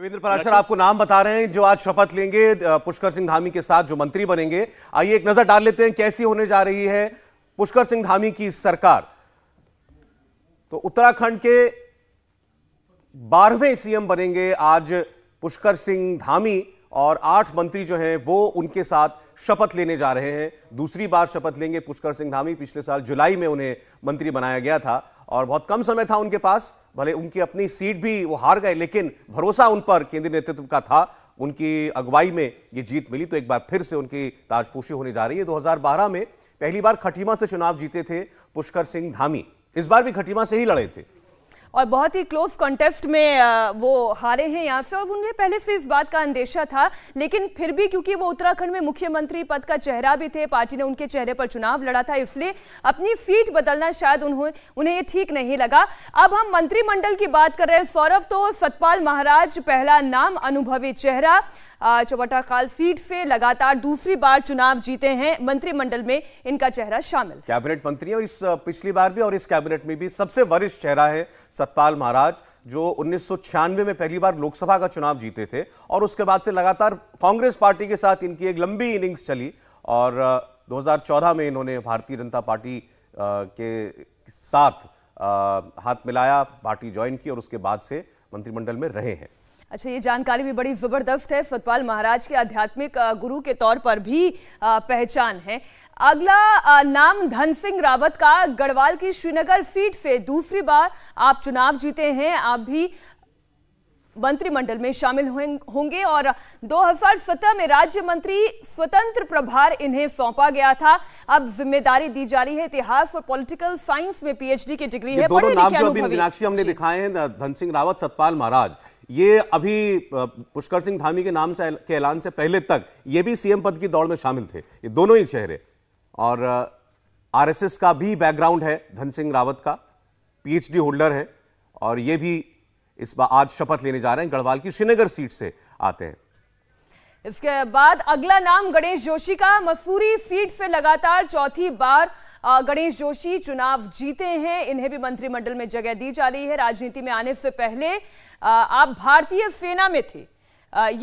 देवेंद्र पराशर आपको नाम बता रहे हैं जो आज शपथ लेंगे पुष्कर सिंह धामी के साथ जो मंत्री बनेंगे आइए एक नजर डाल लेते हैं कैसी होने जा रही है पुष्कर सिंह धामी की सरकार तो उत्तराखंड के बारहवें सीएम बनेंगे आज पुष्कर सिंह धामी और आठ मंत्री जो हैं वो उनके साथ शपथ लेने जा रहे हैं दूसरी बार शपथ लेंगे पुष्कर सिंह धामी पिछले साल जुलाई में उन्हें मंत्री बनाया गया था और बहुत कम समय था उनके पास भले उनकी अपनी सीट भी वो हार गए लेकिन भरोसा उन पर केंद्रीय नेतृत्व का था उनकी अगुवाई में ये जीत मिली तो एक बार फिर से उनकी ताजपोशी होने जा रही है 2012 में पहली बार खटीमा से चुनाव जीते थे पुष्कर सिंह धामी इस बार भी खटीमा से ही लड़े थे और बहुत ही क्लोज कॉन्टेस्ट में वो हारे हैं यहाँ से और उन्हें पहले से इस बात का अंदेशा था लेकिन फिर भी क्योंकि वो उत्तराखंड में मुख्यमंत्री पद का चेहरा भी थे पार्टी ने उनके चेहरे पर चुनाव लड़ा था इसलिए अपनी सीट बदलना शायद उन्होंने उन्हें ये ठीक नहीं लगा अब हम मंत्रिमंडल की बात कर रहे हैं सौरभ तो सतपाल महाराज पहला नाम अनुभवी चेहरा चौबटा खाल सीट से लगातार दूसरी बार चुनाव जीते हैं मंत्रिमंडल में इनका चेहरा शामिल कैबिनेट मंत्री और इस पिछली बार भी और इस कैबिनेट में भी सबसे वरिष्ठ चेहरा है सतपाल महाराज जो उन्नीस में पहली बार लोकसभा का चुनाव जीते थे और उसके बाद से लगातार कांग्रेस पार्टी के साथ इनकी एक लंबी इनिंग्स चली और 2014 में इन्होंने भारतीय जनता पार्टी के साथ हाथ मिलाया पार्टी ज्वाइन की और उसके बाद से मंत्रिमंडल में रहे हैं अच्छा ये जानकारी भी बड़ी ज़बरदस्त है सतपाल महाराज के आध्यात्मिक गुरु के तौर पर भी पहचान है अगला नाम धन सिंह रावत का गढ़वाल की श्रीनगर सीट से दूसरी बार आप चुनाव जीते हैं आप भी मंत्रिमंडल में शामिल होंगे और 2017 में राज्य मंत्री स्वतंत्र प्रभार इन्हें सौंपा गया था अब जिम्मेदारी दी जा रही है इतिहास और पॉलिटिकल साइंस में पीएचडी की डिग्री है हमने दिखाए हैं धन सिंह रावत सतपाल महाराज ये अभी पुष्कर सिंह धामी के नाम से के ऐलान से पहले तक ये भी सीएम पद की दौड़ में शामिल थे ये दोनों ही चेहरे और आरएसएस का भी बैकग्राउंड है धन सिंह रावत का पीएचडी होल्डर है और ये भी इस बार आज शपथ लेने जा रहे हैं गढ़वाल की श्रीनगर सीट से आते हैं इसके बाद अगला नाम गणेश जोशी का मसूरी सीट से लगातार चौथी बार गणेश जोशी चुनाव जीते हैं इन्हें भी मंत्रिमंडल में जगह दी जा रही है राजनीति में आने से पहले आप भारतीय सेना में थे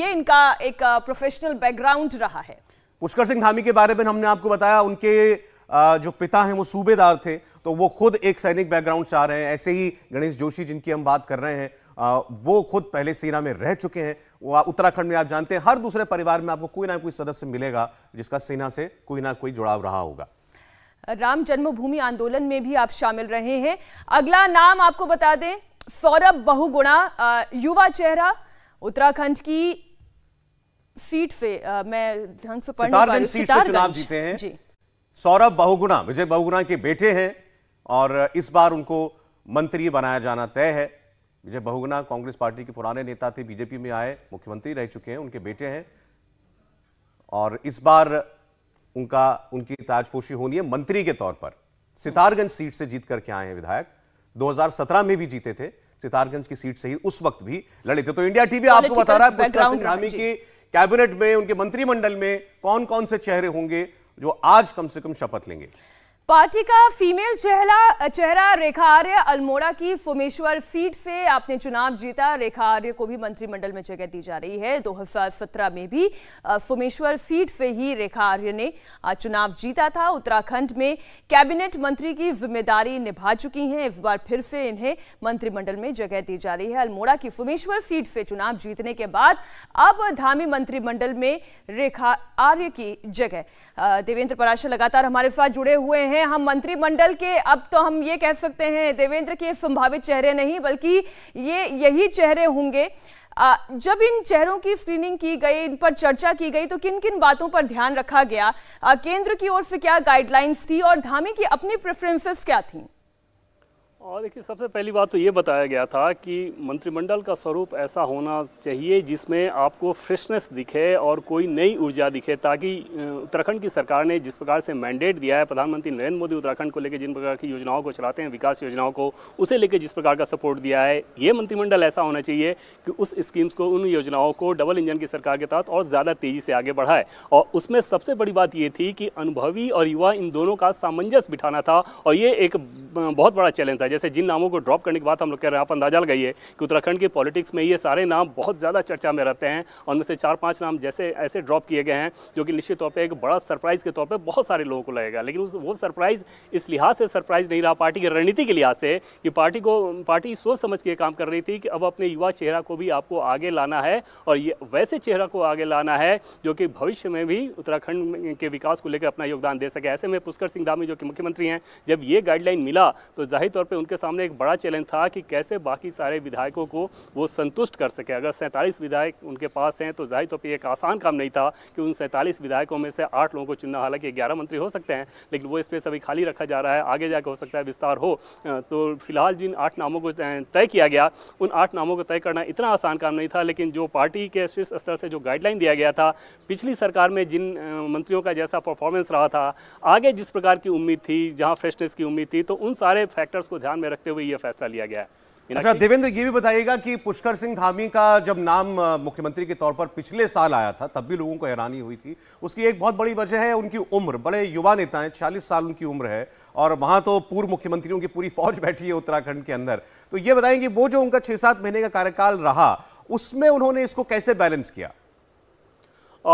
ये इनका एक प्रोफेशनल बैकग्राउंड रहा है पुष्कर सिंह धामी के बारे में हमने आपको बताया उनके जो पिता हैं वो सूबेदार थे तो वो खुद एक सैनिक बैकग्राउंड से आ रहे हैं ऐसे ही गणेश जोशी जिनकी हम बात कर रहे हैं वो खुद पहले सेना में रह चुके हैं उत्तराखंड में आप जानते हैं हर दूसरे परिवार में आपको कोई ना कोई सदस्य मिलेगा जिसका सेना से कोई ना कोई जुड़ाव रहा होगा राम जन्मभूमि आंदोलन में भी आप शामिल रहे हैं अगला नाम आपको बता दें सौरभ बहुगुणा युवा चेहरा उत्तराखंड की सीट से आ, मैं ढंग से पढ़ सीट से चुनाव जीते हैं जी। सौरभ बहुगुणा विजय बहुगुणा के बेटे हैं और इस बार उनको मंत्री बनाया जाना तय है विजय बहुगुणा कांग्रेस पार्टी के पुराने नेता थे बीजेपी में आए मुख्यमंत्री रह चुके हैं उनके बेटे हैं और इस बार उनका उनकी ताजपोशी होनी है मंत्री के तौर पर सितारगंज सीट से जीत करके आए हैं विधायक 2017 में भी जीते थे सितारगंज की सीट से ही उस वक्त भी लड़े थे तो इंडिया टीवी आपको बता रहा है पुष्कर सिंह धामी की कैबिनेट में उनके मंत्रिमंडल में कौन कौन से चेहरे होंगे जो आज कम से कम शपथ लेंगे पार्टी का फीमेल चेहरा चेहरा रेखा आर्य अल्मोड़ा की सोमेश्वर सीट से आपने चुनाव जीता रेखा आर्य को भी मंत्रिमंडल में जगह दी जा रही है 2017 में भी सोमेश्वर सीट से ही रेखा आर्य ने चुनाव जीता था उत्तराखंड में कैबिनेट मंत्री की जिम्मेदारी निभा चुकी हैं इस बार फिर से इन्हें मंत्रिमंडल में जगह दी जा रही है अल्मोड़ा की सोमेश्वर सीट से चुनाव जीतने के बाद अब धामी मंत्रिमंडल में रेखा आर्य की जगह देवेंद्र पराशर लगातार हमारे साथ जुड़े हुए हैं हैं हम मंत्रिमंडल के अब तो हम ये कह सकते हैं देवेंद्र के संभावित चेहरे नहीं बल्कि ये यही चेहरे होंगे जब इन चेहरों की स्क्रीनिंग की गई इन पर चर्चा की गई तो किन किन बातों पर ध्यान रखा गया केंद्र की ओर से क्या गाइडलाइंस थी और धामी की अपनी प्रेफरेंसेस क्या थी और देखिए सबसे पहली बात तो ये बताया गया था कि मंत्रिमंडल का स्वरूप ऐसा होना चाहिए जिसमें आपको फ्रेशनेस दिखे और कोई नई ऊर्जा दिखे ताकि उत्तराखंड की सरकार ने जिस प्रकार से मैंडेट दिया है प्रधानमंत्री नरेंद्र मोदी उत्तराखंड को लेकर जिन प्रकार की योजनाओं को चलाते हैं विकास योजनाओं को उसे लेकर जिस प्रकार का सपोर्ट दिया है ये मंत्रिमंडल ऐसा होना चाहिए कि उस स्कीम्स को उन योजनाओं को डबल इंजन की सरकार के तहत और ज़्यादा तेज़ी से आगे बढ़ाए और उसमें सबसे बड़ी बात ये थी कि अनुभवी और युवा इन दोनों का सामंजस्य बिठाना था और ये एक बहुत बड़ा चैलेंज था जैसे जिन नामों को ड्रॉप करने की बात हम लोग कह रहे हैं आप अंदाजा लगाइए कि उत्तराखंड की पॉलिटिक्स में ये सारे नाम बहुत ज़्यादा चर्चा में रहते हैं उनमें से चार पाँच नाम जैसे ऐसे ड्रॉप किए गए हैं जो कि निश्चित तौर पर एक बड़ा सरप्राइज़ के तौर पर बहुत सारे लोगों को लगेगा लेकिन उस वो सरप्राइज़ इस लिहाज से सरप्राइज़ नहीं रहा पार्टी की रणनीति के लिहाज से कि पार्टी को पार्टी सोच समझ के काम कर रही थी कि अब अपने युवा चेहरा को भी आपको आगे लाना है और ये वैसे चेहरा को आगे लाना है जो कि भविष्य में भी उत्तराखंड के विकास को लेकर अपना योगदान दे सके ऐसे में पुष्कर सिंह धामी जो कि मुख्यमंत्री हैं जब ये गाइडलाइन मिला तो जाहिर तौर पर पे उनके सामने एक बड़ा चैलेंज था कि कैसे बाकी सारे विधायकों को वो संतुष्ट कर सके अगर सैंतालीस विधायक उनके पास हैं तो जाहिर तौर पर एक आसान काम नहीं था कि उन सैंतालीस विधायकों में से आठ लोगों को चुनना हालांकि ग्यारह मंत्री हो सकते हैं लेकिन वो स्पेस अभी खाली रखा जा रहा है आगे जाकर हो सकता है विस्तार हो तो फिलहाल जिन आठ नामों को तय किया गया उन आठ नामों को तय करना इतना आसान काम नहीं था लेकिन जो पार्टी के शीर्ष स्तर से जो गाइडलाइन दिया गया था पिछली सरकार में जिन मंत्रियों का जैसा परफॉर्मेंस रहा था आगे जिस प्रकार की उम्मीद थी जहां फ्रेशनेस की उम्मीद थी तो उन सारे फैक्टर्स को ध्यान में रखते हुए यह फैसला लिया गया है अच्छा देवेंद्र ये भी बताइएगा कि पुष्कर सिंह धामी का जब नाम मुख्यमंत्री के तौर पर पिछले साल आया था तब भी लोगों को हैरानी हुई थी उसकी एक बहुत बड़ी वजह है उनकी उम्र बड़े युवा नेता हैं छियालीस साल उनकी उम्र है और वहां तो पूर्व मुख्यमंत्रियों की पूरी फौज बैठी है उत्तराखंड के अंदर तो ये बताएंगे वो जो उनका छह सात महीने का कार्यकाल रहा उसमें उन्होंने इसको कैसे बैलेंस किया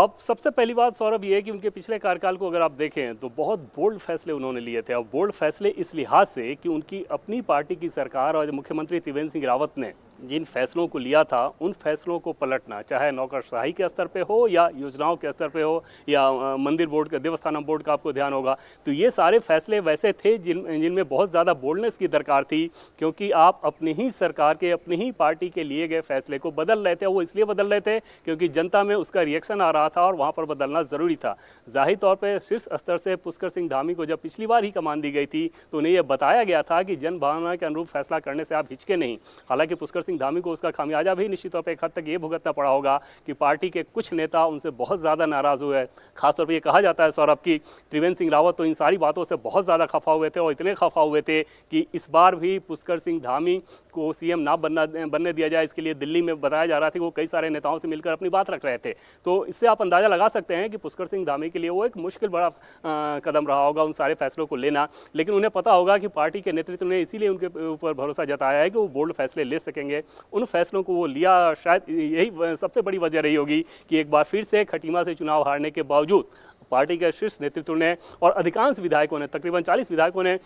अब सबसे पहली बात सौरभ ये है कि उनके पिछले कार्यकाल को अगर आप देखें तो बहुत बोल्ड फैसले उन्होंने लिए थे और बोल्ड फैसले इस लिहाज से कि उनकी अपनी पार्टी की सरकार और मुख्यमंत्री त्रिवेंद्र सिंह रावत ने जिन फैसलों को लिया था उन फैसलों को पलटना चाहे नौकरशाही के स्तर पे हो या योजनाओं के स्तर पे हो या मंदिर बोर्ड का देवस्थान बोर्ड का आपको ध्यान होगा तो ये सारे फैसले वैसे थे जिन जिनमें बहुत ज़्यादा बोल्डनेस की दरकार थी क्योंकि आप अपनी ही सरकार के अपनी ही पार्टी के लिए गए फैसले को बदल रहे थे वो इसलिए बदल रहे थे क्योंकि जनता में उसका रिएक्शन आ रहा था और वहाँ पर बदलना ज़रूरी था जाहिर तौर पर शीर्ष स्तर से पुष्कर सिंह धामी को जब पिछली बार ही कमान दी गई थी तो उन्हें यह बताया गया था कि जन के अनुरूप फैसला करने से आप हिचके नहीं हालांकि पुष्कर सिंह सिंह धामी को उसका खामियाजा भी निश्चित तौर पर एक हद तक ये भुगतना पड़ा होगा कि पार्टी के कुछ नेता उनसे बहुत ज़्यादा नाराज़ हुए खासतौर पर यह कहा जाता है सौरभ की त्रिवेंद्र सिंह रावत तो इन सारी बातों से बहुत ज़्यादा खफा हुए थे और इतने खफा हुए थे कि इस बार भी पुष्कर सिंह धामी को सीएम ना बनना बनने दिया जाए इसके लिए दिल्ली में बताया जा रहा था कि वो कई सारे नेताओं से मिलकर अपनी बात रख रहे थे तो इससे आप अंदाज़ा लगा सकते हैं कि पुष्कर सिंह धामी के लिए वो एक मुश्किल बड़ा कदम रहा होगा उन सारे फैसलों को लेना लेकिन उन्हें पता होगा कि पार्टी के नेतृत्व ने इसीलिए उनके ऊपर भरोसा जताया है कि वो बोल्ड फैसले ले सकेंगे होंगे उन फैसलों को वो लिया शायद यही सबसे बड़ी वजह रही होगी कि एक बार फिर से खटीमा से चुनाव हारने के बावजूद पार्टी के शीर्ष नेतृत्व ने और अधिकांश विधायकों ने तकरीबन चालीस विधायकों ने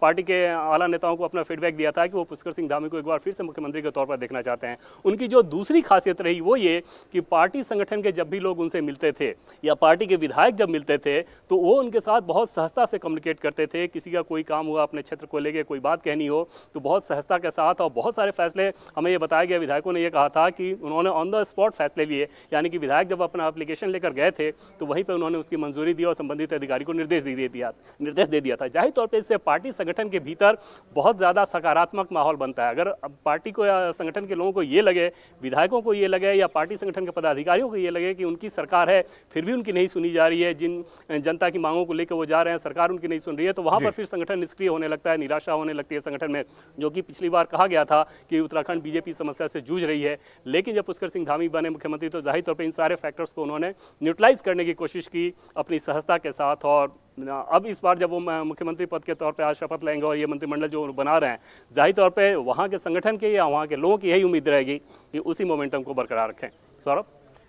पार्टी के आला नेताओं को अपना फीडबैक दिया था कि वो पुष्कर सिंह धामी को एक बार फिर से मुख्यमंत्री के तौर पर देखना चाहते हैं उनकी जो दूसरी खासियत रही वो ये कि पार्टी संगठन के जब भी लोग उनसे मिलते थे या पार्टी के विधायक जब मिलते थे तो वो उनके साथ बहुत सहजता से कम्युनिकेट करते थे किसी का कोई काम हुआ अपने क्षेत्र को लेकर कोई बात कहनी हो तो बहुत सहजता के साथ और बहुत सारे फैसले हमें ये बताया गया विधायकों ने यह कहा था कि उन्होंने ऑन द स्पॉट फैसले लिए यानी कि विधायक जब अपना अप्लीकेशन लेकर गए थे तो वहीं पर उन्होंने उसकी मंजूरी दी और संबंधित अधिकारी को निर्देश दे दिया निर्देश दे दिया था जाहिर तौर पर इससे पार्टी संगठन के भीतर बहुत ज़्यादा सकारात्मक माहौल बनता है अगर पार्टी को संगठन के लोगों को ये लगे विधायकों को ये लगे या पार्टी संगठन के पदाधिकारियों को ये लगे कि उनकी सरकार है फिर भी उनकी नहीं सुनी जा रही है जिन जनता की मांगों को लेकर वो जा रहे हैं सरकार उनकी नहीं सुन रही है तो वहाँ पर फिर संगठन निष्क्रिय होने लगता है निराशा होने लगती है संगठन में जो कि पिछली बार कहा गया था कि उत्तराखंड बीजेपी समस्या से जूझ रही है लेकिन जब पुष्कर सिंह धामी बने मुख्यमंत्री तो जाहिर तौर पर इन सारे फैक्टर्स को उन्होंने न्यूट्रलाइज करने की कोशिश की अपनी सहजता के साथ और अब इस बार जब वो मुख्यमंत्री पद के तौर पे आज शपथ लेंगे और ये मंत्रिमंडल जो बना रहे हैं जाहिर तौर पे वहाँ के संगठन के या वहाँ के लोगों की यही उम्मीद रहेगी कि उसी मोमेंटम को बरकरार रखें सौरभ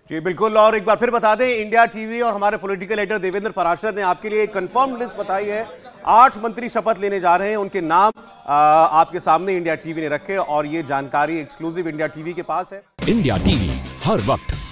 जी बिल्कुल और एक बार फिर बता दें इंडिया टीवी और हमारे पॉलिटिकल एडिटर देवेंद्र पराशर ने आपके लिए एक कंफर्म लिस्ट बताई है आठ मंत्री शपथ लेने जा रहे हैं उनके नाम आपके सामने इंडिया टीवी ने रखे और ये जानकारी एक्सक्लूसिव इंडिया टीवी के पास है इंडिया टीवी हर वक्त